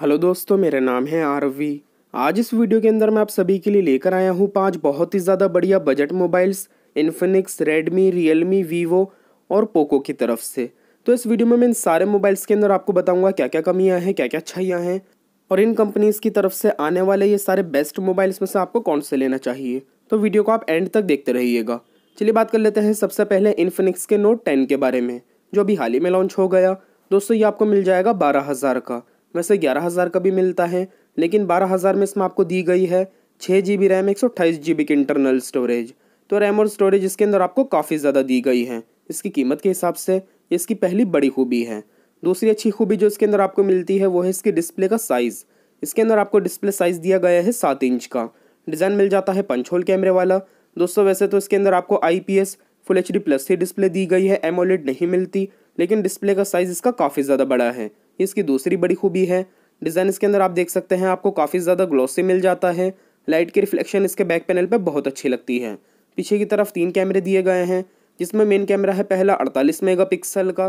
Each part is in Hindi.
हेलो दोस्तों मेरा नाम है आरवी आज इस वीडियो के अंदर मैं आप सभी के लिए लेकर आया हूँ पांच बहुत ही ज़्यादा बढ़िया budget mobiles Infinix Redmi Realme Vivo और पोको की तरफ से तो इस वीडियो में मैं इन सारे मोबाइल्स के अंदर आपको बताऊंगा क्या क्या कमियाँ हैं क्या क्या अच्छाइयाँ हैं और इन कंपनीज़ की तरफ से आने वाले ये सारे बेस्ट मोबाइल्स में से आपको कौन से लेना चाहिए तो वीडियो को आप एंड तक देखते रहिएगा चलिए बात कर लेते हैं सबसे पहले इन्फिनिक्स के नोट टेन के बारे में जो अभी हाल ही में लॉन्च हो गया दोस्तों ये आपको मिल जाएगा बारह हज़ार का वैसे ग्यारह हज़ार का भी मिलता है लेकिन बारह हज़ार में इसमें आपको दी गई है छः जी बी रैम एक सौ अट्ठाईस जी बी की इंटरनल स्टोरेज तो रैम और स्टोरेज इसके अंदर आपको काफ़ी ज़्यादा दी गई है इसकी कीमत के हिसाब से इसकी पहली बड़ी खूबी है दूसरी अच्छी खूबी जो इसके अंदर आपको मिलती है वो है इसकी डिस्प्ले का साइज़ इसके अंदर आपको डिस्प्ले साइज़ दिया गया है सात इंच का डिज़ाइन मिल जाता है पंच होल कैमरे वाला दोस्तों वैसे तो इसके अंदर आपको I P S full H D plus ही डिस्प्ले दी गई है एमोलेड नहीं मिलती लेकिन डिस्प्ले का साइज़ इसका काफ़ी ज़्यादा बड़ा है इसकी दूसरी बड़ी खूबी है डिज़ाइन इसके अंदर आप देख सकते हैं आपको काफ़ी ज़्यादा ग्लॉसी मिल जाता है लाइट की रिफ्लेक्शन इसके बैक पैनल पर बहुत अच्छी लगती है पीछे की तरफ तीन कैमरे दिए गए हैं जिसमें मेन कैमरा है पहला अड़तालीस मेगा का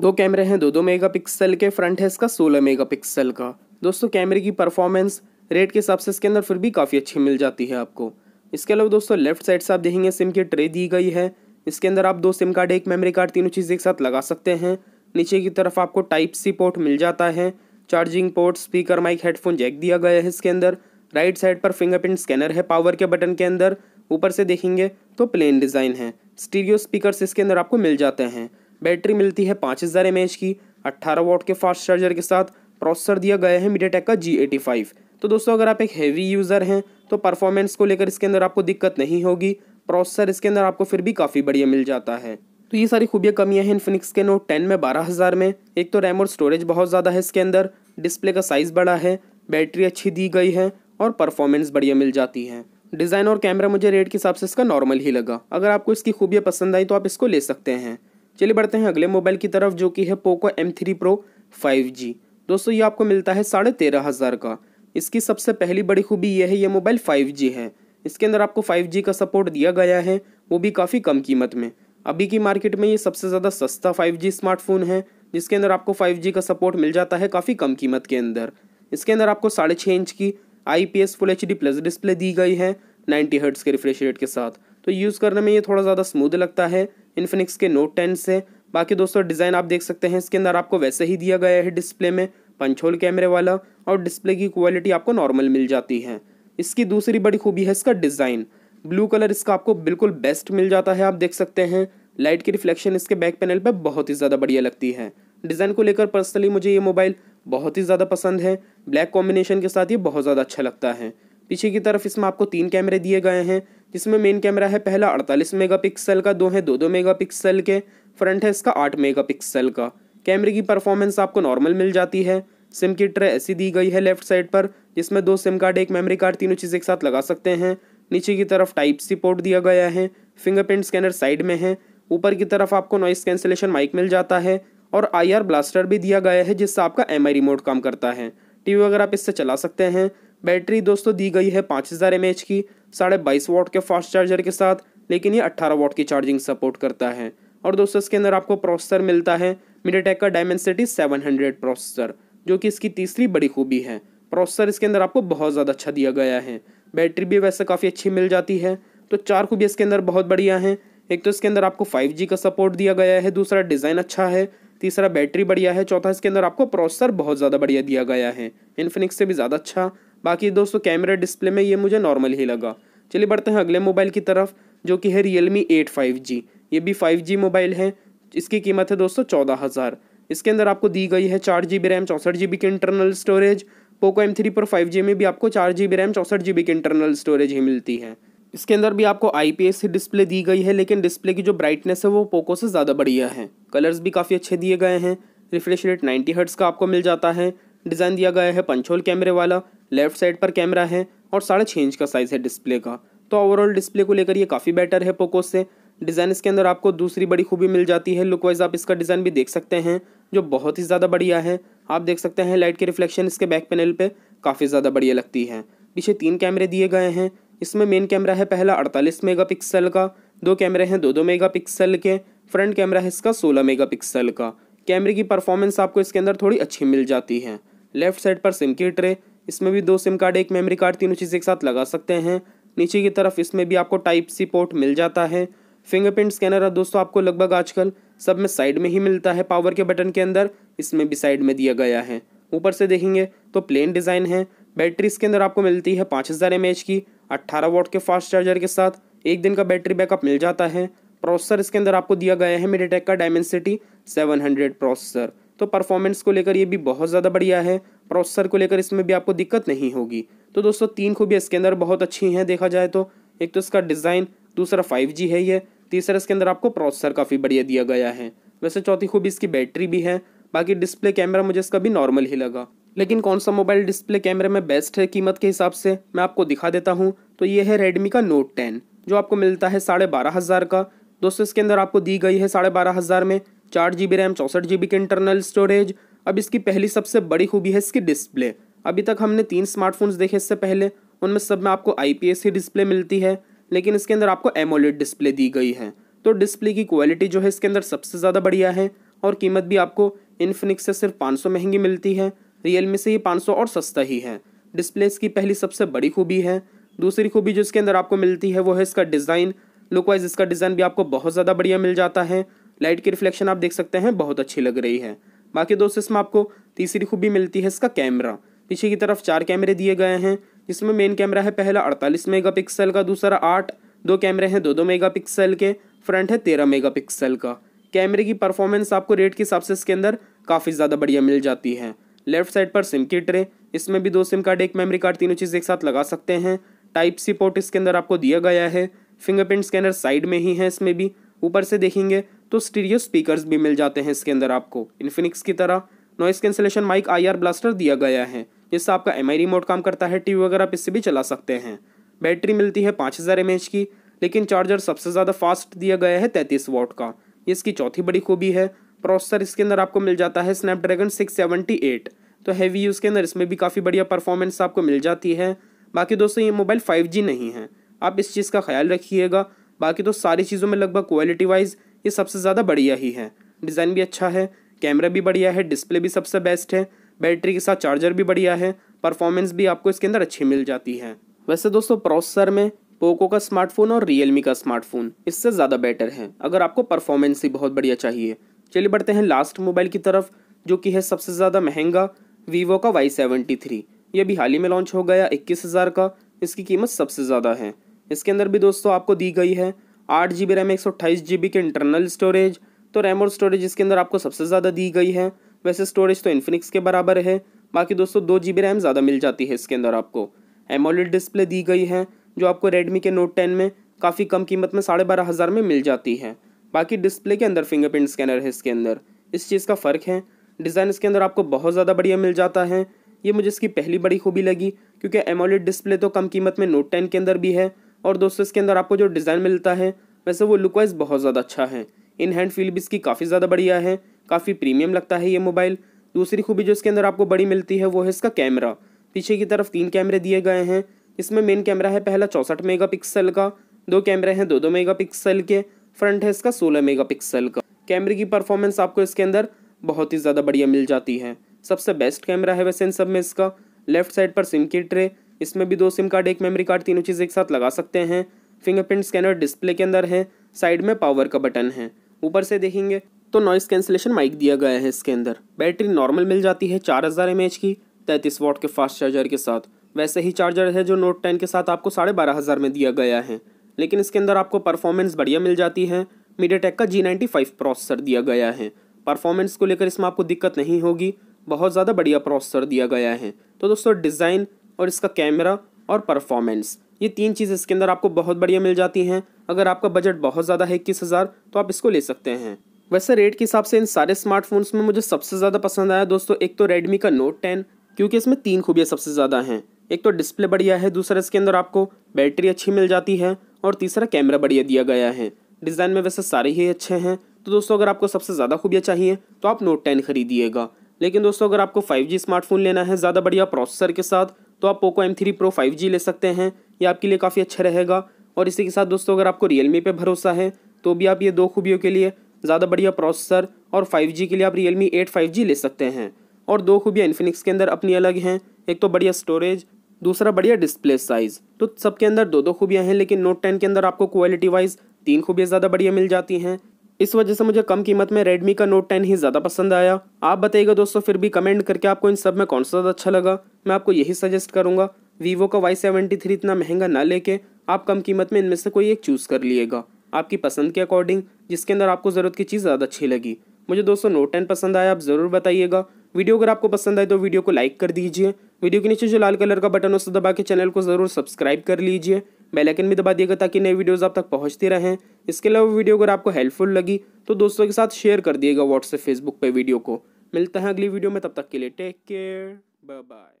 दो कैमरे हैं दो दो मेगा के फ्रंट है इसका सोलह मेगा का दोस्तों कैमरे की परफॉर्मेंस रेट के हिसाब से इसके अंदर फिर भी काफ़ी अच्छी मिल जाती है आपको इसके अलावा दोस्तों लेफ्ट साइड से आप देखेंगे सिम की ट्रे दी गई है इसके अंदर आप दो सिम कार्ड एक मेमोरी कार्ड तीनों चीज़ एक साथ लगा सकते हैं नीचे की तरफ आपको टाइप सी पोर्ट मिल जाता है charging port speaker mic headphone jack दिया गया है इसके अंदर राइट साइड पर फिंगरप्रिंट स्कैनर है पावर के बटन के अंदर ऊपर से देखेंगे तो प्लेन डिज़ाइन है स्टीरियो स्पीकर्स इसके अंदर आपको मिल जाते हैं बैटरी मिलती है पाँच हज़ार एम एच की अट्ठारह वोट के फास्ट चार्जर के साथ प्रोसेसर दिया गया है मीडिया का जी एटी फाइव तो दोस्तों अगर आप एक हैवी यूज़र हैं तो परफॉर्मेंस को लेकर इसके अंदर आपको दिक्कत नहीं होगी प्रोसेसर इसके अंदर आपको फिर भी काफ़ी बढ़िया मिल जाता है तो ये सारी खूबियाँ कमियाँ हैं इन्फिनिक्स के नोट टेन में बारह हज़ार में एक तो रैम और स्टोरेज बहुत ज़्यादा है इसके अंदर डिस्प्ले का साइज़ बड़ा है बैटरी अच्छी दी गई है और परफॉर्मेंस बढ़िया मिल जाती है डिज़ाइन और कैमरा मुझे रेट के हिसाब से इसका नॉर्मल ही लगा अगर आपको इसकी खूबियाँ पसंद आई तो आप इसको ले सकते हैं चलिए बढ़ते हैं अगले मोबाइल की तरफ जो कि है Poco M three Pro five G दोस्तों ये आपको मिलता है साढ़े तेरह हज़ार का इसकी सबसे पहली बड़ी खूबी यह है ये मोबाइल फाइव जी है इसके अंदर आपको फाइव जी का सपोर्ट दिया गया है वो भी काफ़ी कम कीमत में अभी की मार्केट में ये सबसे ज़्यादा सस्ता फाइव स्मार्टफोन है जिसके अंदर आपको फाइव का सपोर्ट मिल जाता है काफ़ी कम कीमत के अंदर इसके अंदर आपको साढ़े छः इंच की I P S full H D plus display दी गई है नाइन्टी हर्ट्स के रिफ्रेश रेट के साथ तो यूज़ करने में ये थोड़ा ज़्यादा स्मूद लगता है इन्फिनिक्स के नोट टेन से बाकी दोस्तों डिज़ाइन आप देख सकते हैं इसके अंदर आपको वैसे ही दिया गया है डिस्प्ले में पंचोल कैमरे वाला और डिस्प्ले की क्वालिटी आपको नॉर्मल मिल जाती है इसकी दूसरी बड़ी खूबी है इसका डिज़ाइन ब्लू कलर इसका आपको बिल्कुल बेस्ट मिल जाता है आप देख सकते हैं लाइट की रिफ्लेक्शन इसके बैक पैनल पर बहुत ही ज़्यादा बढ़िया लगती है डिज़ाइन को लेकर पर्सनली मुझे ये मोबाइल बहुत ही ज़्यादा पसंद है ब्लैक कॉम्बिनेशन के साथ ये बहुत ज़्यादा अच्छा लगता है पीछे की तरफ इसमें आपको तीन कैमरे दिए गए हैं जिसमें मेन कैमरा है पहला 48 मेगापिक्सल का दो है दो दो मेगापिक्सल के फ्रंट है इसका 8 मेगापिक्सल का कैमरे की परफॉर्मेंस आपको नॉर्मल मिल जाती है सिम की ट्रे ऐसी दी गई है लेफ्ट साइड पर जिसमें दो सिम कार्ड एक मेमोरी कार्ड तीनों चीज़ एक साथ लगा सकते हैं नीचे की तरफ टाइप सी पोर्ट दिया गया है फिंगरप्रिंट स्कैनर साइड में है ऊपर की तरफ आपको नॉइस कैंसिलेशन माइक मिल जाता है और आई ब्लास्टर भी दिया गया है जिससे आपका एम रिमोट काम करता है टीवी वगैरह आप इससे चला सकते हैं बैटरी दोस्तों दी गई है पाँच हज़ार एम की साढ़े बाईस वॉट के फास्ट चार्जर के साथ लेकिन ये अट्ठारह वॉट की चार्जिंग सपोर्ट करता है और दोस्तों इसके अंदर आपको प्रोसेसर मिलता है मीडियाटेक का डायमेंसिटी सेवन हंड्रेड प्रोसेसर जो कि इसकी तीसरी बड़ी खूबी है प्रोसेसर इसके अंदर आपको बहुत ज़्यादा अच्छा दिया गया है बैटरी भी वैसे काफ़ी अच्छी मिल जाती है तो चार खूबी इसके अंदर बहुत बढ़िया हैं एक तो इसके अंदर आपको फाइव जी का सपोर्ट दिया गया है दूसरा डिज़ाइन अच्छा है तीसरा बैटरी बढ़िया है चौथा इसके अंदर आपको प्रोसेसर बहुत ज़्यादा बढ़िया दिया गया है इन्फिनिक्स से भी ज़्यादा अच्छा बाकी दोस्तों कैमरा डिस्प्ले में ये मुझे नॉर्मल ही लगा चलिए बढ़ते हैं अगले मोबाइल की तरफ जो कि है Realme eight five G ये भी फाइव जी मोबाइल है इसकी कीमत है दोस्तों चौदह हज़ार इसके अंदर आपको दी गई है चार जी बी रैम चौंसठ जी बी की internal storage Poco M three Pro five G में भी आपको चार जी बी रैम चौंसठ जी बी की इंटरनल स्टोरेज ही मिलती है इसके अंदर भी आपको आई पी एस डिस्प्ले दी गई है लेकिन डिस्प्ले की जो ब्राइटनेस है वो पोको से ज़्यादा बढ़िया है कलर्स भी काफ़ी अच्छे दिए गए हैं रिफ्रेश रेट नाइन्टी हर्ट्स का आपको मिल जाता है डिज़ाइन दिया गया है पंचोल कैमरे वाला लेफ्ट साइड पर कैमरा है और साढ़े छः इंच का साइज़ है डिस्प्ले का तो ओवरऑल डिस्प्ले को लेकर ये काफ़ी बेटर है पोको से डिज़ाइन इसके अंदर आपको दूसरी बड़ी खूबी मिल जाती है लुक वाइज आप इसका डिज़ाइन भी देख सकते हैं जो बहुत ही ज़्यादा बढ़िया है आप देख सकते हैं लाइट की रिफ्लेक्शन इसके बैक पैनल पे काफ़ी ज़्यादा बढ़िया लगती है पीछे तीन कैमरे दिए गए हैं इसमें मेन कैमरा है पहला अड़तालीस मेगापिक्सल का दो कैमरे हैं दो दो मेगापिक्सल के फ्रंट कैमरा है इसका सोलह मेगापिक्सल का कैमरे की परफॉर्मेंस आपको इसके अंदर थोड़ी अच्छी मिल जाती है लेफ्ट साइड पर सिम की ट्रे इसमें भी दो सिम कार्ड एक मेमरी कार्ड तीनों चीज़ एक साथ लगा सकते हैं नीचे की तरफ इसमें भी आपको टाइप सी पोर्ट मिल जाता है फिंगरप्रिंट स्कैनर दोस्तों आपको लगभग आजकल सब में साइड में ही मिलता है पावर के बटन के अंदर इसमें भी साइड में दिया गया है ऊपर से देखेंगे तो प्लेन डिज़ाइन है बैटरी इसके अंदर आपको मिलती है पाँच हज़ार एम की अट्ठारह वोट के फास्ट चार्जर के साथ एक दिन का बैटरी बैकअप मिल जाता है प्रोसेसर इसके अंदर आपको दिया गया है मेडिटेक का डायमेंसिटी 700 प्रोसेसर तो परफॉर्मेंस को लेकर ये भी बहुत ज़्यादा बढ़िया है प्रोसेसर को लेकर इसमें भी आपको दिक्कत नहीं होगी तो दोस्तों तीन खूबियाँ इसके अंदर बहुत अच्छी हैं देखा जाए तो एक तो इसका डिज़ाइन दूसरा 5G है ये तीसरा इसके अंदर आपको प्रोसेसर काफ़ी बढ़िया दिया गया है वैसे चौथी खूबी इसकी बैटरी भी है बाकी डिस्प्ले कैमरा मुझे इसका भी नॉर्मल ही लगा लेकिन कौन सा मोबाइल डिस्प्ले कैमरे में बेस्ट है कीमत के हिसाब से मैं आपको दिखा देता हूँ तो ये है रेडमी का नोट टेन जो आपको मिलता है साढ़े बारह हज़ार का दोस्तों इसके अंदर आपको दी गई है साढ़े बारह हज़ार में चार जी बी रैम चौंसठ जी बी के इंटरनल स्टोरेज अब इसकी पहली सबसे बड़ी खूबी है इसकी डिस्प्ले अभी तक हमने तीन स्मार्टफोन्स देखे इससे पहले उनमें सब में आपको आई पी एस ही डिस्प्ले मिलती है लेकिन इसके अंदर आपको एमोलेड डिस्प्ले दी गई है तो डिस्प्ले की क्वालिटी जो है इसके अंदर सबसे ज़्यादा बढ़िया है और कीमत भी आपको इनफिनिक्स से सिर्फ 500 महंगी मिलती है रियलमी से ये 500 और सस्ता ही है डिस्प्ले इसकी पहली सबसे बड़ी खूबी है दूसरी खूबी जो इसके अंदर आपको मिलती है वो है इसका डिज़ाइन लुक वाइज इसका डिज़ाइन भी आपको बहुत ज़्यादा बढ़िया मिल जाता है लाइट की रिफ्लेक्शन आप देख सकते हैं बहुत अच्छी लग रही है बाकी दोस्तों इसमें आपको तीसरी खूबी मिलती है इसका कैमरा पीछे की तरफ चार कैमरे दिए गए हैं इसमें मेन कैमरा है पहला अड़तालीस पिक्सल का दूसरा आठ दो कैमरे हैं दो दो पिक्सल के फ्रंट है तेरह पिक्सल का कैमरे की परफॉर्मेंस आपको रेट के हिसाब से इसके अंदर काफ़ी ज़्यादा बढ़िया मिल जाती है लेफ्ट साइड पर सिम की ट्रे इसमें भी दो सिम कार्ड एक मेमोरी कार्ड तीनों चीज़ एक साथ लगा सकते हैं टाइप सी पोर्ट इसके अंदर आपको दिया गया है फिंगरप्रिंट स्कैनर साइड में ही है इसमें भी ऊपर से देखेंगे तो स्टीरियो स्पीकर्स भी मिल जाते हैं इसके अंदर आपको इन्फिनिक्स की तरह noise cancellation mic IR blaster दिया गया है जिससे आपका एम रिमोट काम करता है टीवी वगैरह आप इससे भी चला सकते हैं बैटरी मिलती है पाँच हज़ार की लेकिन चार्जर सबसे ज़्यादा फास्ट दिया गया है तैंतीस वोट का इसकी चौथी बड़ी खूबी है प्रोसेसर इसके अंदर आपको मिल जाता है स्नैपड्रैगन सिक्स सेवेंटी एट तो हैवी यूज़ के अंदर इसमें भी काफ़ी बढ़िया परफॉर्मेंस आपको मिल जाती है बाकी दोस्तों ये मोबाइल फाइव जी नहीं है आप इस चीज़ का ख्याल रखिएगा बाकी तो सारी चीज़ों में लगभग क्वालिटी वाइज ये सबसे ज़्यादा बढ़िया ही है डिज़ाइन भी अच्छा है कैमरा भी बढ़िया है डिस्प्ले भी सबसे बेस्ट है बैटरी के साथ चार्जर भी बढ़िया है परफॉर्मेंस भी आपको इसके अंदर अच्छी मिल जाती है वैसे दोस्तों प्रोसेसर में पोको का स्मार्टफोन और रियलमी का स्मार्टफोन इससे ज़्यादा बेटर है अगर आपको परफॉर्मेंस ही बहुत बढ़िया चाहिए चलिए बढ़ते हैं लास्ट मोबाइल की तरफ जो कि है सबसे ज़्यादा महंगा वीवो का वाई सेवेंटी थ्री ये भी हाल ही में लॉन्च हो गया इक्कीस हज़ार का इसकी कीमत सबसे ज़्यादा है इसके अंदर भी दोस्तों आपको दी गई है आठ जी बी रैम एक सौ अट्ठाईस जी बी के इंटरनल स्टोरेज तो रैम और स्टोरेज इसके अंदर आपको सबसे ज़्यादा दी गई है वैसे स्टोरेज तो इन्फिनिक्स के बराबर है बाकी दोस्तों दो जी रैम ज़्यादा मिल जाती है इसके अंदर आपको एमोलिड डिस्प्ले दी गई है जो आपको रेडमी के नोट टेन में काफ़ी कम कीमत में साढ़े बारह हज़ार में मिल जाती है बाकी डिस्प्ले के अंदर फिंगरप्रिंट स्कैनर है इसके अंदर इस चीज़ का फ़र्क है डिज़ाइन इसके अंदर आपको बहुत ज़्यादा बढ़िया मिल जाता है ये मुझे इसकी पहली बड़ी खूबी लगी क्योंकि एमोलिड डिस्प्ले तो कम कीमत में नोट टेन के अंदर भी है और दोस्तों इसके अंदर आपको जो डिज़ाइन मिलता है वैसे वो लुक वाइज बहुत ज़्यादा अच्छा है इन हैंड फील भी इसकी काफ़ी ज़्यादा बढ़िया है काफ़ी प्रीमियम लगता है ये मोबाइल दूसरी खूबी जो इसके अंदर आपको बड़ी मिलती है वो है इसका कैमरा पीछे की तरफ तीन कैमरे दिए गए हैं इसमें मेन कैमरा है पहला चौंसठ पिक्सल का दो कैमरे हैं दो दो पिक्सल के फ्रंट है इसका सोलह पिक्सल का कैमरे की परफॉर्मेंस आपको इसके अंदर बहुत ही ज़्यादा बढ़िया मिल जाती है सबसे बेस्ट कैमरा है वैसे इन सब में इसका लेफ्ट साइड पर सिम की ट्रे इसमें भी दो सिम कार्ड एक मेमोरी कार्ड तीनों चीज़ एक साथ लगा सकते हैं फिंगरप्रिंट स्कैनर डिस्प्ले के अंदर है साइड में पावर का बटन है ऊपर से देखेंगे तो नॉइस कैंसिलेशन माइक दिया गया है इसके अंदर बैटरी नॉर्मल मिल जाती है चार हज़ार एम की तैंतीस वॉट के फास्ट चार्जर के साथ वैसे ही चार्जर है जो नोट टेन के साथ आपको साढ़े बारह हज़ार में दिया गया है लेकिन इसके अंदर आपको परफॉर्मेंस बढ़िया मिल जाती है टेक का जी नाइन्टी फाइव प्रोसेसर दिया गया है परफॉर्मेंस को लेकर इसमें आपको दिक्कत नहीं होगी बहुत ज़्यादा बढ़िया प्रोसेसर दिया गया है तो दोस्तों डिज़ाइन और इसका कैमरा और परफॉर्मेंस ये तीन चीज़ इसके अंदर आपको बहुत बढ़िया मिल जाती हैं अगर आपका बजट बहुत ज़्यादा है इक्कीस हज़ार तो आप इसको ले सकते हैं वैसे रेट के हिसाब से इन सारे स्मार्टफोन्स में मुझे सबसे ज़्यादा पसंद आया दोस्तों एक तो रेडमी का नोट टेन क्योंकि इसमें तीन खूबियाँ सबसे ज़्यादा हैं एक तो डिस्प्ले बढ़िया है दूसरा इसके अंदर आपको बैटरी अच्छी मिल जाती है और तीसरा कैमरा बढ़िया दिया गया है डिज़ाइन में वैसे सारे ही अच्छे हैं तो दोस्तों अगर आपको सबसे ज़्यादा खूबियाँ चाहिए तो आप नोट टेन खरीदिएगा लेकिन दोस्तों अगर आपको फाइव जी स्मार्टफोन लेना है ज़्यादा बढ़िया प्रोसेसर के साथ तो आप Poco M three Pro five G ले सकते हैं ये आपके लिए काफ़ी अच्छा रहेगा और इसी के साथ दोस्तों अगर आपको रियलमी पे भरोसा है तो भी आप ये दो खूबियों के लिए ज़्यादा बढ़िया प्रोसेसर और 5G के लिए आप रियल मी एट फाइव ले सकते हैं और दो खूबियाँ इन्फिनिक्स के अंदर अपनी अलग हैं एक तो बढ़िया स्टोरेज दूसरा बढ़िया डिस्प्ले साइज़ तो सबके अंदर दो दो खूबियाँ हैं लेकिन नोट टेन के अंदर आपको क्वालिटी वाइज तीन खूबियाँ ज़्यादा बढ़िया मिल जाती हैं इस वजह से मुझे कम कीमत में रेडमी का नोट टेन ही ज़्यादा पसंद आया आप बताइएगा दोस्तों फिर भी कमेंट करके आपको इन सब में कौन सा ज़्यादा अच्छा लगा मैं आपको यही सजेस्ट करूँगा वीवो का वाई सेवेंटी थ्री इतना महंगा ना लेके आप कम कीमत में इनमें से कोई एक चूज़ कर लिएगा आपकी पसंद के अकॉर्डिंग जिसके अंदर आपको ज़रूरत की चीज़ ज़्यादा अच्छी लगी मुझे दोस्तों नोट टेन पसंद आया आप ज़रूर बताइएगा वीडियो अगर आपको पसंद आए तो वीडियो को लाइक कर दीजिए वीडियो के नीचे जो लाल कलर का बटन उसे दबा के चैनल को ज़रूर सब्सक्राइब कर लीजिए बेलाइकन भी दबा दिएगा ताकि नए वीडियोज़ आप तक पहुँचते रहें इसके अलावा वीडियो अगर आपको हेल्पफुल लगी तो दोस्तों के साथ शेयर कर दिएगा व्हाट्सएप फेसबुक पर वीडियो को मिलता है अगली वीडियो में तब तक के लिए टेक केयर बाय